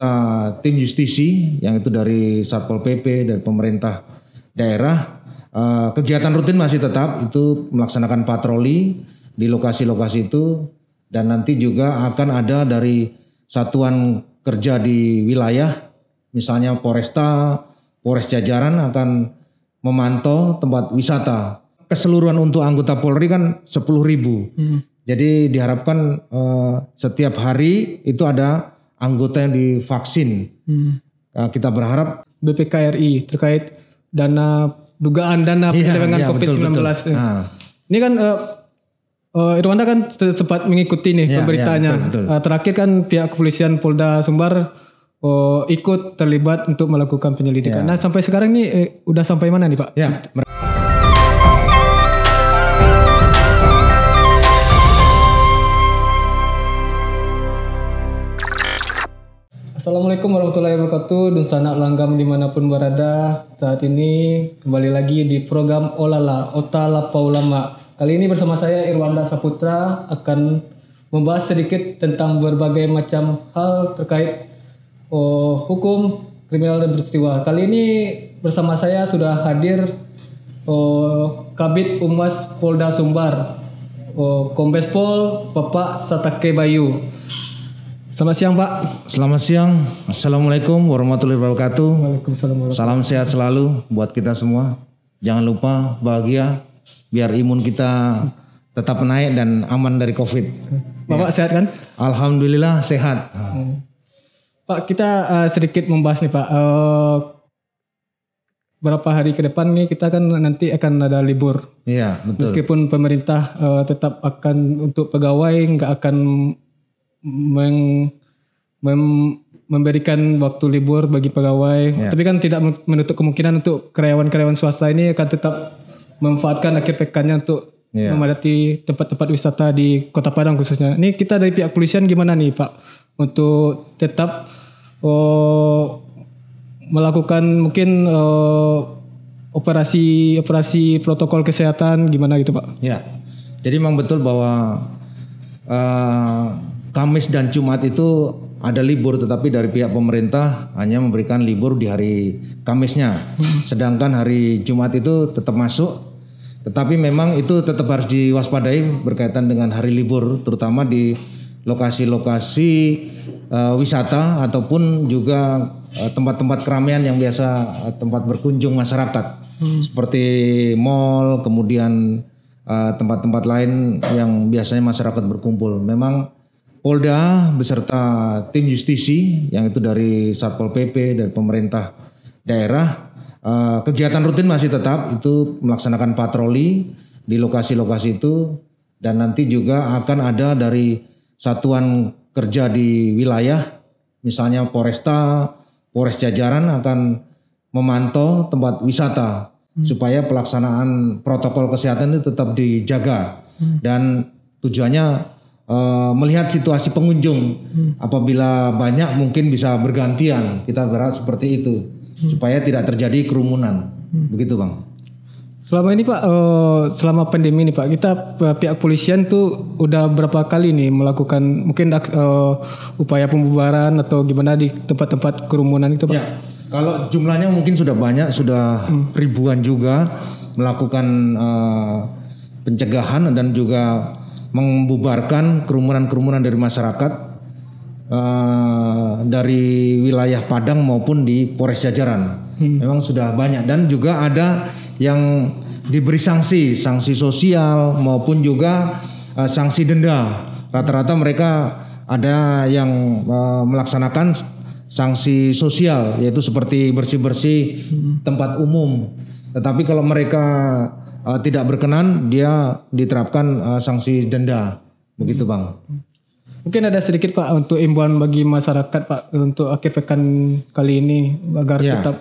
uh, tim justisi yang itu dari Satpol PP dan pemerintah daerah uh, kegiatan rutin masih tetap itu melaksanakan patroli di lokasi-lokasi itu dan nanti juga akan ada dari satuan kerja di wilayah misalnya Polresta, Polres Jajaran akan memantau tempat wisata. Keseluruhan untuk anggota Polri kan 10.000. Hmm. Jadi diharapkan uh, setiap hari itu ada anggota yang divaksin. Hmm. Nah, kita berharap BPKRI terkait dana dugaan dana iya, penyelewengan penyelenggaraan yeah, COVID-19. Betul, ya. Nah. Ini kan uh, uh, Irwanda kan sempat mengikuti nih yeah, iya, pemberitanya. Yeah, eh, Uh, terakhir kan pihak kepolisian Polda Sumbar uh, ikut terlibat untuk melakukan penyelidikan. Yeah. Nah, sampai sekarang ini uh, udah sampai mana nih, Pak? Yeah. Assalamualaikum warahmatullahi wabarakatuh dan sanak langgam dimanapun berada saat ini kembali lagi di program Olala Otala Paulama kali ini bersama saya Irwanda Saputra akan membahas sedikit tentang berbagai macam hal terkait oh, hukum kriminal dan peristiwa kali ini bersama saya sudah hadir oh, Kabit Umas Polda Sumbar oh, Kombes Pol Bapak Satake Bayu Selamat siang Pak. Selamat siang. Assalamualaikum warahmatullahi wabarakatuh. Waalaikumsalam. Salam sehat selalu buat kita semua. Jangan lupa bahagia biar imun kita tetap naik dan aman dari COVID. Bapak ya. sehat kan? Alhamdulillah sehat. Hmm. Pak kita uh, sedikit membahas nih Pak. Uh, berapa hari ke depan nih kita kan nanti akan ada libur. Iya betul. Meskipun pemerintah uh, tetap akan untuk pegawai nggak akan meng, mem, memberikan waktu libur bagi pegawai. Yeah. Tapi kan tidak menutup kemungkinan untuk karyawan-karyawan swasta ini akan tetap memanfaatkan akhir pekannya untuk yeah. memadati tempat-tempat wisata di Kota Padang khususnya. Ini kita dari pihak polisian gimana nih Pak untuk tetap oh, melakukan mungkin operasi oh, operasi operasi protokol kesehatan gimana gitu Pak? Ya, yeah. jadi memang betul bahwa uh, Kamis dan Jumat itu ada libur tetapi dari pihak pemerintah hanya memberikan libur di hari Kamisnya. Sedangkan hari Jumat itu tetap masuk tetapi memang itu tetap harus diwaspadai berkaitan dengan hari libur terutama di lokasi-lokasi uh, wisata ataupun juga tempat eh, tempat-tempat keramaian yang biasa uh, tempat berkunjung masyarakat hmm. seperti mall kemudian tempat tempat-tempat lain yang biasanya masyarakat berkumpul memang Polda beserta tim justisi yang itu dari Satpol PP dan pemerintah daerah eh, kegiatan rutin masih tetap itu melaksanakan patroli di lokasi-lokasi itu dan nanti juga akan ada dari satuan kerja di wilayah misalnya Polresta, Polres Jajaran akan memantau tempat wisata hmm. supaya pelaksanaan protokol kesehatan itu tetap dijaga hmm. dan tujuannya uh, melihat situasi pengunjung. Hmm. Apabila banyak mungkin bisa bergantian. Kita berat seperti itu hmm. supaya tidak terjadi kerumunan. Hmm. Begitu, Bang. Selama ini Pak, uh, selama pandemi ini Pak, kita eh, pihak polisian tuh udah berapa kali nih melakukan mungkin uh, upaya pembubaran atau gimana di tempat-tempat kerumunan itu Pak? Ya, kalau jumlahnya mungkin sudah banyak, sudah hmm. ribuan juga melakukan uh, pencegahan dan juga membubarkan kerumunan-kerumunan dari masyarakat uh, dari wilayah Padang maupun di Polres Jajaran. Hmm. Memang sudah banyak dan juga ada yang diberi sanksi, sanksi sosial maupun juga uh, sanksi denda. Rata-rata mereka ada yang uh, melaksanakan sanksi sosial yaitu seperti bersih-bersih hmm. tempat umum. Tetapi kalau mereka uh, tidak berkenan dia diterapkan uh, sanksi denda begitu bang mungkin ada sedikit pak untuk imbuan bagi masyarakat pak untuk akhir pekan kali ini agar ya. tetap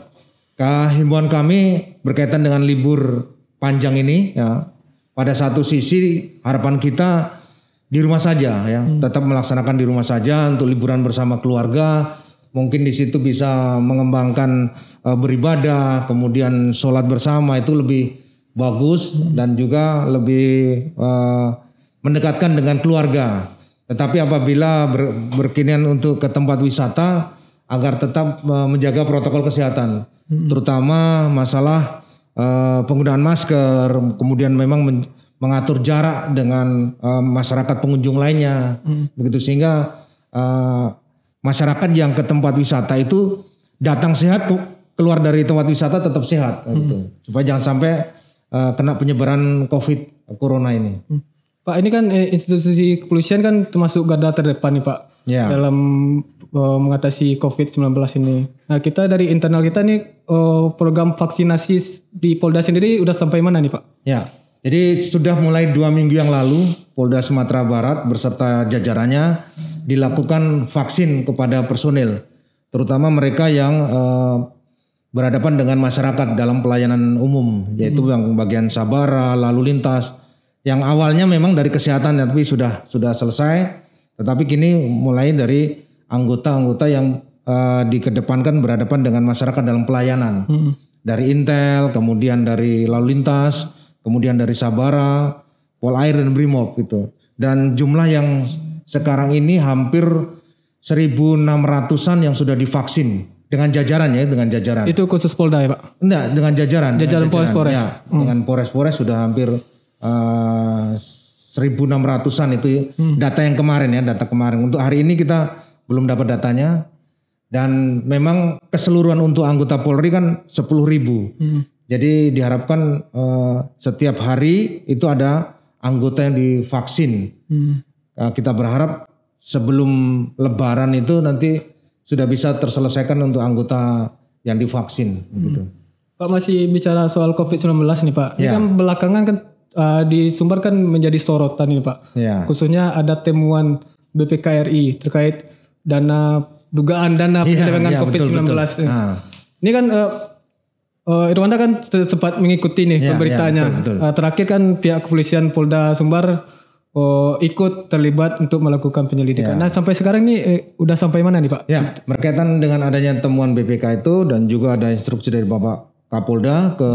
Kehimbauan kami berkaitan dengan libur panjang ini ya pada satu sisi harapan kita di rumah saja ya hmm. tetap melaksanakan di rumah saja untuk liburan bersama keluarga mungkin di situ bisa mengembangkan uh, beribadah kemudian sholat bersama itu lebih bagus dan juga lebih uh, mendekatkan dengan keluarga. Tetapi apabila ber, berkinian untuk ke tempat wisata agar tetap uh, menjaga protokol kesehatan, hmm. terutama masalah uh, penggunaan masker, kemudian memang men, mengatur jarak dengan uh, masyarakat pengunjung lainnya, hmm. begitu sehingga uh, masyarakat yang ke tempat wisata itu datang sehat keluar dari tempat wisata tetap sehat gitu. hmm. gitu. Supaya jangan sampai Eh, kena penyebaran COVID corona ini. Hmm. Pak ini kan eh, institusi kepolisian kan termasuk garda terdepan nih Pak yeah. dalam uh, mengatasi COVID-19 ini. Nah kita dari internal kita nih uh, program vaksinasi di Polda sendiri udah sampai mana nih Pak? Ya, jadi sudah mulai dua minggu yang lalu Polda Sumatera Barat beserta jajarannya dilakukan vaksin kepada personil, terutama mereka yang uh, berhadapan dengan masyarakat dalam pelayanan umum yaitu hmm. yang bagian sabara lalu lintas yang awalnya memang dari kesehatan tapi sudah sudah selesai tetapi kini mulai dari anggota-anggota yang uh, dikedepankan berhadapan dengan masyarakat dalam pelayanan hmm. dari intel kemudian dari lalu lintas kemudian dari sabara polair dan brimob gitu dan jumlah yang sekarang ini hampir 1.600an yang sudah divaksin dengan jajaran ya, dengan jajaran. Itu khusus Polda ya Pak? Enggak, dengan jajaran. Jajaran Polres-Polres. Ya, Polres hmm. Dengan Polres-Polres sudah hampir uh, eh, 1.600an itu ya. hmm. data yang kemarin ya, data kemarin. Untuk hari ini kita belum dapat datanya. Dan memang keseluruhan untuk anggota Polri kan 10.000. Hmm. Jadi diharapkan uh, setiap hari itu ada anggota yang divaksin. Hmm. Uh, kita berharap sebelum Lebaran itu nanti sudah bisa terselesaikan untuk anggota yang divaksin hmm. gitu. Pak masih bicara soal COVID-19 nih Pak. Ya. Ini kan belakangan kan uh, di Sumbar kan menjadi sorotan nih Pak. Ya. Khususnya ada temuan BPKRI terkait dana dugaan dana ya, penyelenggaraan ya, COVID-19. Betul, ah. Ini kan uh, uh, Irwanda kan sempat mengikuti nih yeah, ya, pemberitanya. Yeah, betul, betul. Uh, terakhir kan pihak kepolisian Polda Sumbar oh, ikut terlibat untuk melakukan penyelidikan. Ya. Nah, sampai sekarang ini eh, udah sampai mana nih, Pak? Ya, berkaitan dengan adanya temuan BPK itu dan juga ada instruksi dari Bapak Kapolda ke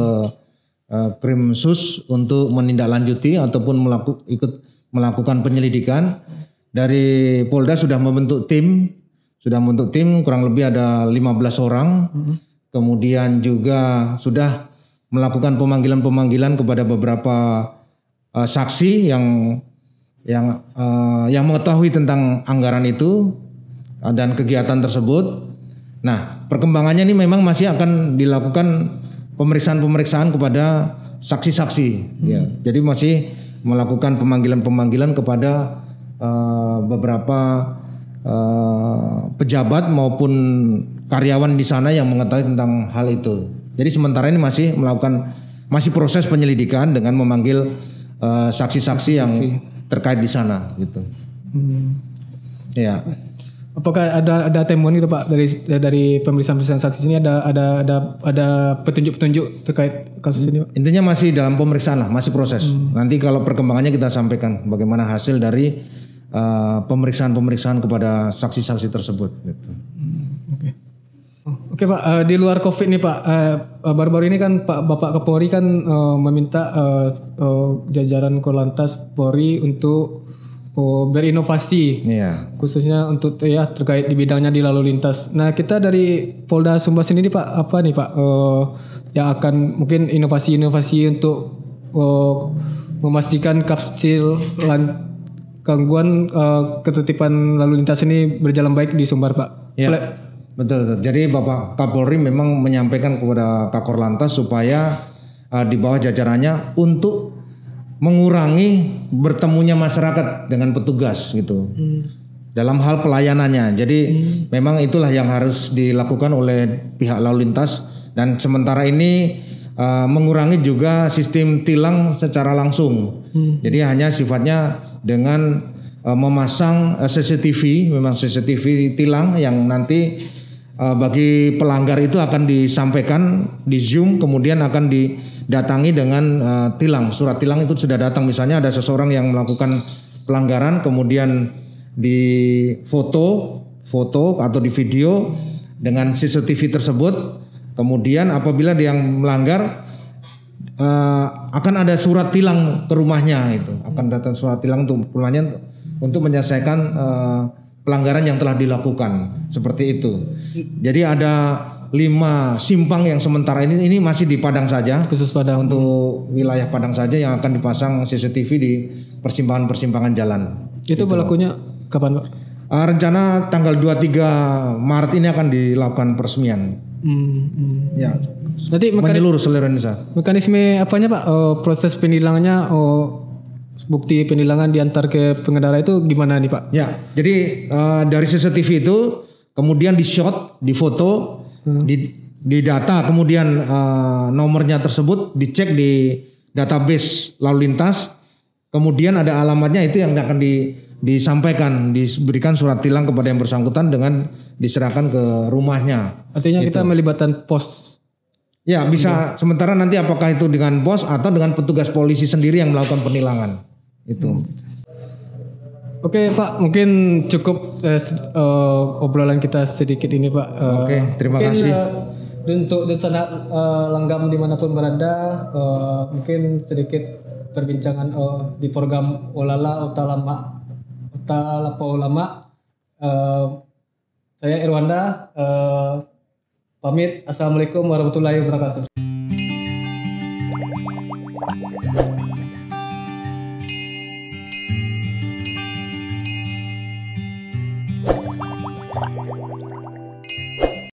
eh, Krimsus untuk menindaklanjuti ataupun melaku, ikut melakukan penyelidikan. Dari Polda sudah membentuk tim, sudah membentuk tim kurang lebih ada 15 orang. Mm -hmm. Kemudian juga sudah melakukan pemanggilan-pemanggilan kepada beberapa eh, saksi yang yang uh, yang mengetahui tentang anggaran itu uh, dan kegiatan tersebut. Nah, perkembangannya ini memang masih akan dilakukan pemeriksaan-pemeriksaan kepada saksi-saksi. Ya. Hmm. Ya, jadi masih melakukan pemanggilan-pemanggilan kepada uh, beberapa uh, pejabat maupun karyawan di sana yang mengetahui tentang hal itu. Jadi sementara ini masih melakukan masih proses penyelidikan dengan memanggil saksi-saksi uh, saksi -saksi yang terkait di sana gitu. Hmm. Ya. Apakah ada ada temuan itu Pak dari dari pemeriksaan-pemeriksaan saksi ini ada ada ada ada petunjuk-petunjuk terkait kasus ini Pak? Intinya masih dalam pemeriksaan lah, masih proses. Hmm. Nanti kalau perkembangannya kita sampaikan bagaimana hasil dari eh, pemeriksaan-pemeriksaan uh, kepada saksi-saksi tersebut gitu. Hmm. Oke Pak, uh, di luar COVID nih Pak, baru eh, baru-baru ini kan Pak Bapak Kapolri kan uh, meminta uh, uh, jajaran Korlantas Polri untuk uh, berinovasi, yeah. khususnya untuk ya terkait di bidangnya di lalu lintas. Nah kita dari Polda Sumba sendiri Pak, apa nih Pak uh, yang akan mungkin inovasi-inovasi untuk uh, memastikan kapsil lan gangguan uh, ketertiban lalu lintas ini berjalan baik di Sumbar Pak. Yeah. Iya. Betul, betul. Jadi Bapak Kapolri memang menyampaikan kepada Kakor Lantas supaya uh, di bawah jajarannya untuk mengurangi bertemunya masyarakat dengan petugas gitu. Hmm. Dalam hal pelayanannya. Jadi hmm. memang itulah yang harus dilakukan oleh pihak lalu lintas dan sementara ini uh, mengurangi juga sistem tilang secara langsung. Hmm. Jadi hanya sifatnya dengan uh, memasang CCTV, memang CCTV tilang yang nanti Eh, bagi pelanggar itu akan disampaikan di Zoom kemudian akan didatangi dengan uh, tilang surat tilang itu sudah datang misalnya ada seseorang yang melakukan pelanggaran kemudian di foto foto atau di video dengan CCTV tersebut kemudian apabila dia yang melanggar uh, akan ada surat tilang ke rumahnya itu akan datang surat tilang untuk rumahnya untuk menyelesaikan uh, pelanggaran yang telah dilakukan seperti itu. Jadi ada lima simpang yang sementara ini ini masih di Padang saja khusus Padang untuk wilayah Padang saja yang akan dipasang CCTV di persimpangan-persimpangan jalan. Itu gitu. berlakunya kapan Pak? Uh, rencana tanggal 23 Maret ini akan dilakukan peresmian. Hmm, hmm. Ya. Nanti menyeluruh seluruh Indonesia. Mekanisme apanya Pak? Oh, proses penilangannya oh bukti penilangan diantar ke pengendara itu gimana nih Pak? Ya, jadi uh, dari CCTV itu kemudian di shot, di foto, hmm. di di data, kemudian uh, nomornya tersebut dicek di database lalu lintas, kemudian ada alamatnya itu yang akan di disampaikan, diberikan surat tilang kepada yang bersangkutan dengan diserahkan ke rumahnya. Artinya gitu. kita melibatkan pos Ya, bisa sementara nanti apakah itu dengan bos atau dengan petugas polisi sendiri yang melakukan penilangan itu hmm. Oke okay, Pak, mungkin cukup uh, uh, obrolan kita sedikit ini Pak. Uh, Oke, okay, terima mungkin, kasih. Uh, untuk sana uh, langgam dimanapun berada, uh, mungkin sedikit perbincangan uh, di program Olala Otalama Otalapa Ulama. Uh, saya Irwanda, uh, pamit. Assalamualaikum warahmatullahi wabarakatuh.